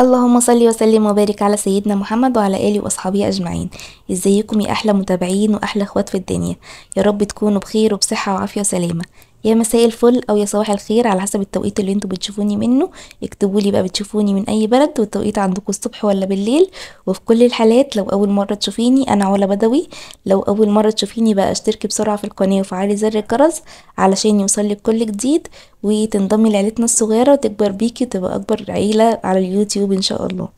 اللهم صل وسلم وبارك على سيدنا محمد وعلى اله واصحابه اجمعين ازيكم يا احلى متابعين واحلى اخوات في الدنيا يا رب تكونوا بخير وبصحه وعافيه وسلامه يا مساء الفل او يا صباح الخير على حسب التوقيت اللي انتوا بتشوفوني منه اكتبوا لي بقى بتشوفوني من اي بلد والتوقيت عندكم الصبح ولا بالليل وفي كل الحالات لو اول مره تشوفيني انا علا بدوي لو اول مره تشوفيني بقى اشتركي بسرعه في القناه وفعلي زر الجرس علشان يوصلك كل جديد وتنضمي لعيلتنا الصغيره وتكبر بيكي وتبقى اكبر عيله على اليوتيوب ان شاء الله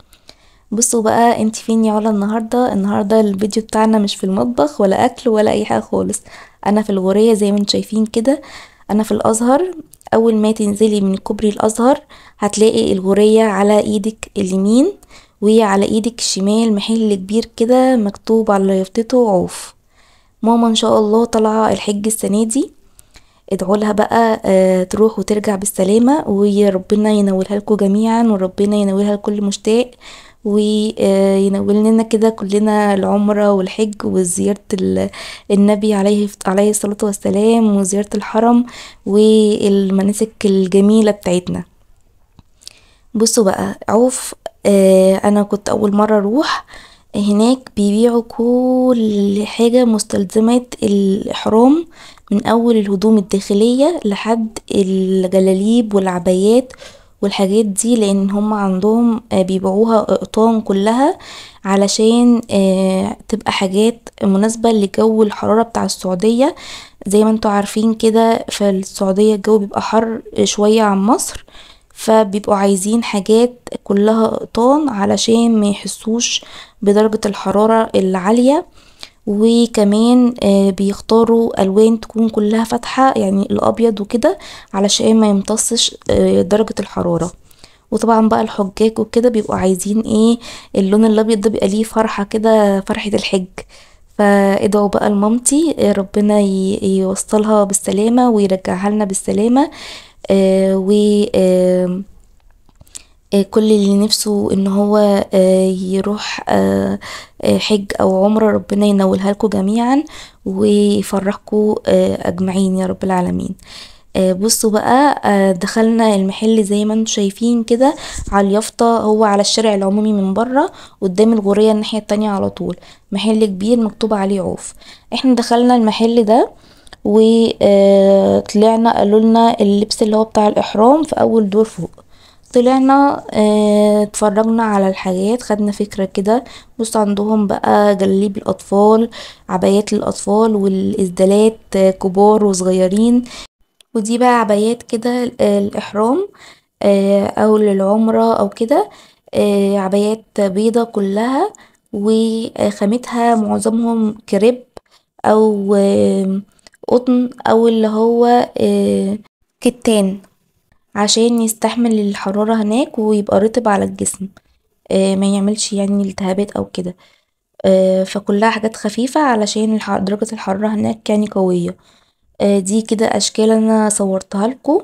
بصوا بقى انت فين يا علا النهارده النهارده الفيديو بتاعنا مش في المطبخ ولا اكل ولا اي حاجه خالص انا في الغوريه زي ما انتم شايفين كده انا في الازهر اول ما تنزلي من كوبري الازهر هتلاقي الغورية على ايدك اليمين وهي على ايدك الشمال محل كبير كده مكتوب على يافطته عوف ماما ان شاء الله طالعه الحج السنه دي ادعوا لها بقى آه، تروح وترجع بالسلامه وربنا ينولها لكم جميعا وربنا ينولها لكل مشتاق وينولنا لنا كده كلنا العمرة والحج وزيارة النبي عليه عليه الصلاة والسلام وزيارة الحرم والمناسك الجميلة بتاعتنا بصوا بقى عوف آه، انا كنت اول مرة اروح هناك بيبيعوا كل حاجة مستلزمات الإحرام من أول الهدوم الداخلية لحد الجلاليب والعبايات والحاجات دي لان هم عندهم آه، بيبيعوها اقطان كلها علشان آه، تبقى حاجات مناسبة لجو الحرارة بتاع السعودية زي ما انتوا عارفين كده فالسعودية الجو بيبقى حر شوية عن مصر فبيبقوا عايزين حاجات كلها قطان علشان ما يحسوش بدرجة الحرارة العالية وكمان آه، بيختاروا الوان تكون كلها فاتحه يعني الابيض وكده علشان ما يمتصش آه، درجه الحراره وطبعا بقى الحجاج وكده بيبقوا عايزين ايه اللون الابيض ده بيبقى ليه فرحه كده فرحه الحج فادعوا بقى لمامتي آه، ربنا يوصلها بالسلامه ويرجعها لنا بالسلامه آه و آه آه، كل اللي نفسه ان هو آه، يروح آه، حج او عمره ربنا ينولها لكم جميعا ويفرحكم اجمعين يا رب العالمين بصوا بقى دخلنا المحل زي ما انتم شايفين كده على اليافطة هو على الشارع العمومي من بره قدام الغورية الناحية التانية على طول محل كبير مكتوب عليه عوف احنا دخلنا المحل ده وطلعنا قالولنا اللبس اللي هو بتاع الاحرام في اول دور فوق طلعنا آه، اتفرجنا على الحاجات خدنا فكرة كده بص عندهم بقى جلاليب الأطفال عبايات الأطفال والإزدالات آه، كبار وصغيرين ودي بقى عبايات كده الإحرام آه، أو للعمرة أو كده عبايات بيضة كلها وخامتها معظمهم كريب أو قطن أو اللي هو كتان عشان يستحمل الحرارة هناك ويبقى رطب على الجسم آه، ما يعملش يعني التهابات او كده آه، فكلها حاجات خفيفة علشان درجة الحرارة هناك يعني قوية آه، دي كده اشكال انا صورتها لكم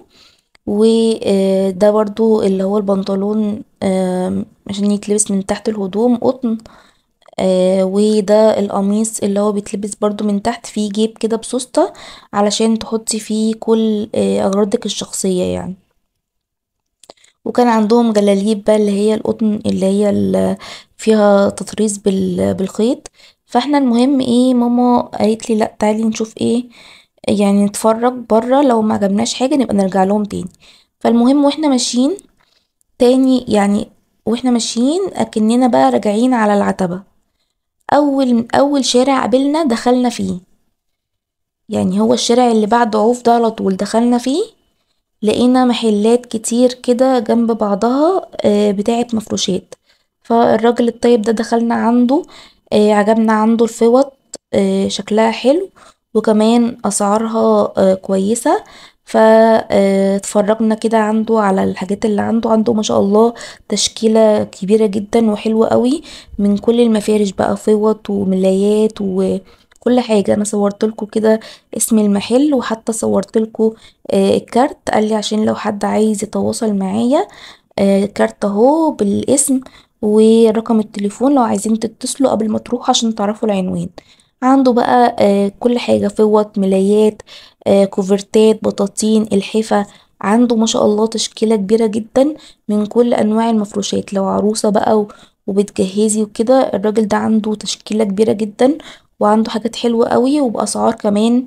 وده برضو اللي هو البنطلون عشان يتلبس من تحت الهدوم قطن وده القميص اللي هو بيتلبس برضو من تحت فيه جيب كده بسوسته علشان تحطي فيه كل اغراضك الشخصية يعني وكان عندهم جلاليب بقى اللي هي القطن اللي هي اللي فيها تطريز بالخيط فاحنا المهم ايه ماما قالت لي لا تعالي نشوف ايه يعني نتفرج بره لو ما عجبناش حاجه نبقى نرجع لهم تاني فالمهم واحنا ماشيين تاني يعني واحنا ماشيين اكننا بقى راجعين على العتبه اول اول شارع قابلنا دخلنا فيه يعني هو الشارع اللي بعد عوف ده على طول دخلنا فيه لقينا محلات كتير كده جنب بعضها آه، بتاعة مفروشات فالراجل الطيب ده دخلنا عنده آه، عجبنا عنده الفوط آه، شكلها حلو وكمان أسعارها كويسة فاتفرجنا كده عنده على الحاجات اللي عنده عنده ما شاء الله تشكيلة كبيرة جدا وحلوة قوي من كل المفارش بقى فوط وملايات و كل حاجة انا صورت لكم كده اسم المحل وحتى صورت لكم الكارت آه، قال لي عشان لو حد عايز يتواصل معايا آه، كارت اهو بالاسم ورقم التليفون لو عايزين تتصلوا قبل ما تروح عشان تعرفوا العنوان عنده بقى آه، كل حاجة فوط ملايات كوفرتات بطاطين الحفة عنده ما شاء الله تشكيلة كبيرة جدا من كل أنواع المفروشات لو عروسة بقى وبتجهزي وكده الراجل ده عنده تشكيلة كبيرة جدا وعنده حاجات حلوة قوي وبأسعار كمان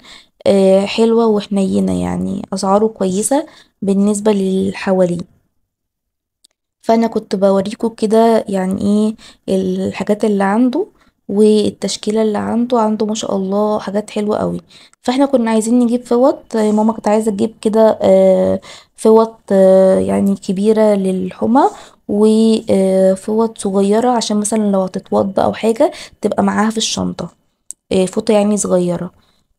آه، حلوة وحنينة يعني أسعاره كويسة بالنسبة للحوالي فأنا كنت بوريكم كده يعني ايه الحاجات اللي عنده والتشكيله اللي عنده عنده ما شاء الله حاجات حلوه قوي فاحنا كنا عايزين نجيب فوط ماما كانت عايزه تجيب كده آه، فوط آه، يعني كبيره للحمى وفوط صغيره عشان مثلا لو هتتوضى او حاجه تبقى معاها في الشنطه آه، فوطة يعني صغيرة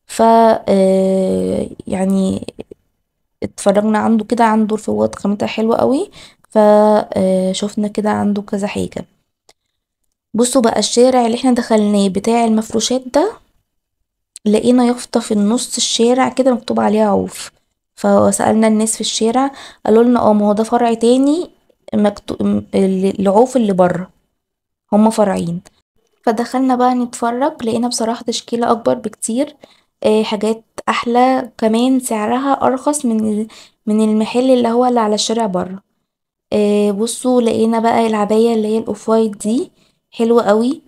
ف آه، يعني اتفرجنا عنده كده عنده الفوط خامتها حلوة قوي فشوفنا آه، كده عنده كذا حاجة بصوا بقى الشارع اللي احنا دخلناه بتاع المفروشات ده لقينا يافطة في النص الشارع كده مكتوب عليها عوف فسألنا الناس في الشارع قالوا لنا اه ما هو ده فرع تاني مكتوب العوف اللي بره هما فرعين فدخلنا بقى نتفرج لقينا بصراحة تشكيلة أكبر بكتير إيه حاجات أحلى، كمان سعرها أرخص من من المحل اللي هو اللي على الشارع برّه، إيه بُصّوا لقينا بقى العباية اللي هي الأوف وايت دي حلوة أوي،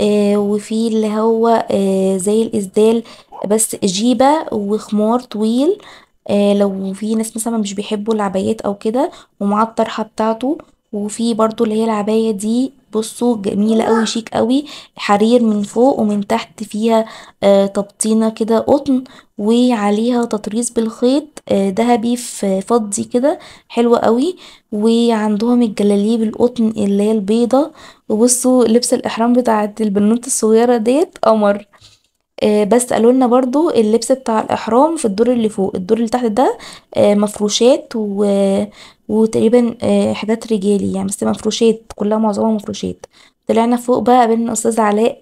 إيه وفي اللي هو إيه زي الإسدال بس جيبة وخمار طويل، إيه لو في ناس مثلًا مش بيحبوا العبايات أو كده ومعاه الطرحة بتاعته. وفي برضو اللي هي العباية دي بصوا جميلة قوي شيك قوي حرير من فوق ومن تحت فيها آه، تبطينة كده قطن وعليها تطريز بالخيط دهبي آه، ذهبي في فضي كده حلوة قوي وعندهم الجلاليب القطن اللي هي البيضة وبصوا لبس الإحرام بتاعت البنوت الصغيرة ديت قمر آه، بس قالوا لنا برضو اللبس بتاع الاحرام في الدور اللي فوق الدور اللي تحت ده مفروشات وتقريبا آه، حاجات رجالي يعني بس مفروشات كلها معظمها مفروشات طلعنا فوق بقى قابلنا استاذ علاء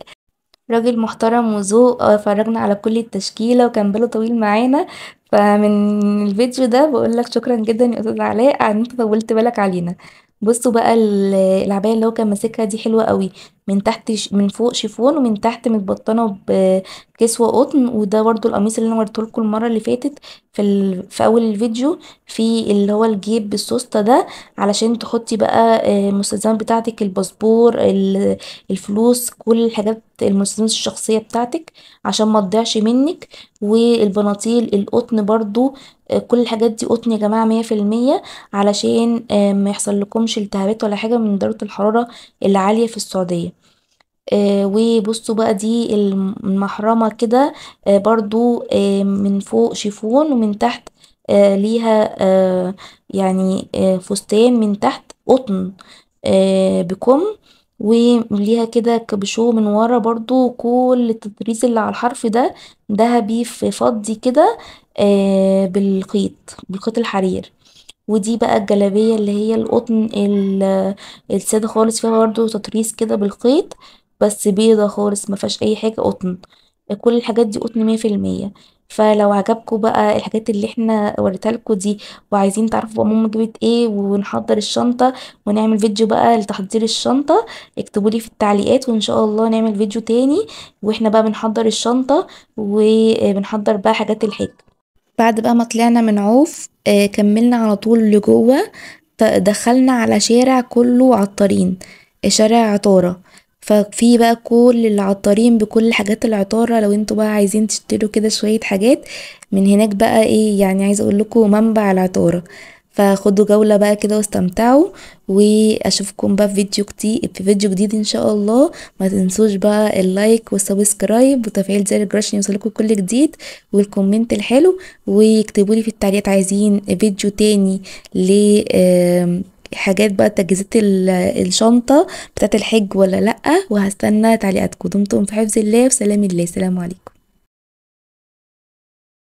راجل محترم وذوق آه، فرجنا على كل التشكيله وكان باله طويل معانا فمن الفيديو ده بقول لك شكرا جدا يا استاذ علاء ان انت طولت بالك علينا بصوا بقى العبايه اللي هو كان ماسكها دي حلوه قوي من تحت ش... من فوق شيفون ومن تحت متبطنه بكسوه قطن وده برده القميص اللي انا لكم المره اللي فاتت في ال... في اول الفيديو في اللي هو الجيب بالسوسته ده علشان تحطي بقى آه، المستلزمات بتاعتك الباسبور الفلوس كل الحاجات المستلزمات الشخصيه بتاعتك عشان ما تضيعش منك والبناطيل القطن برده آه، كل الحاجات دي قطن يا جماعه مية في المية علشان آه، ما يحصل لكمش التهابات ولا حاجه من درجه الحراره العاليه في السعوديه آه وبصوا بقى دي المحرمة كده آه برضو آه من فوق شيفون ومن تحت آه ليها آه يعني آه فستان من تحت قطن آه بكم وليها كده كبشو من ورا برضو كل التطريز اللي على الحرف ده ذهبي في فضي كده آه بالخيط بالخيط الحرير ودي بقى الجلابية اللي هي القطن السادة خالص فيها برضو تطريز كده بالخيط بس بيضة خالص ما فيهاش أي حاجة قطن كل الحاجات دي قطن 100% فلو عجبكم بقى الحاجات اللي احنا وريتها لكم دي وعايزين تعرفوا بقى ماما جابت ايه ونحضر الشنطة ونعمل فيديو بقى لتحضير الشنطة اكتبوا لي في التعليقات وان شاء الله نعمل فيديو تاني واحنا بقى بنحضر الشنطة وبنحضر بقى حاجات الحج بعد بقى ما طلعنا من عوف آه كملنا على طول لجوه دخلنا على شارع كله عطارين شارع عطارة ففي بقى كل العطارين بكل حاجات العطارة لو انتوا بقى عايزين تشتروا كده شوية حاجات من هناك بقى ايه يعني عايزة اقول لكم منبع العطارة فخدوا جولة بقى كده واستمتعوا واشوفكم بقى في فيديو كتير في فيديو جديد ان شاء الله ما تنسوش بقى اللايك والسبسكرايب وتفعيل زر الجرس عشان يوصلكم كل جديد والكومنت الحلو واكتبولي لي في التعليقات عايزين فيديو تاني ل حاجات بقى تجهيزات الشنطه بتاعه الحج ولا لا وهستنى تعليقاتكم دمتم في حفظ الله وسلام الله السلام عليكم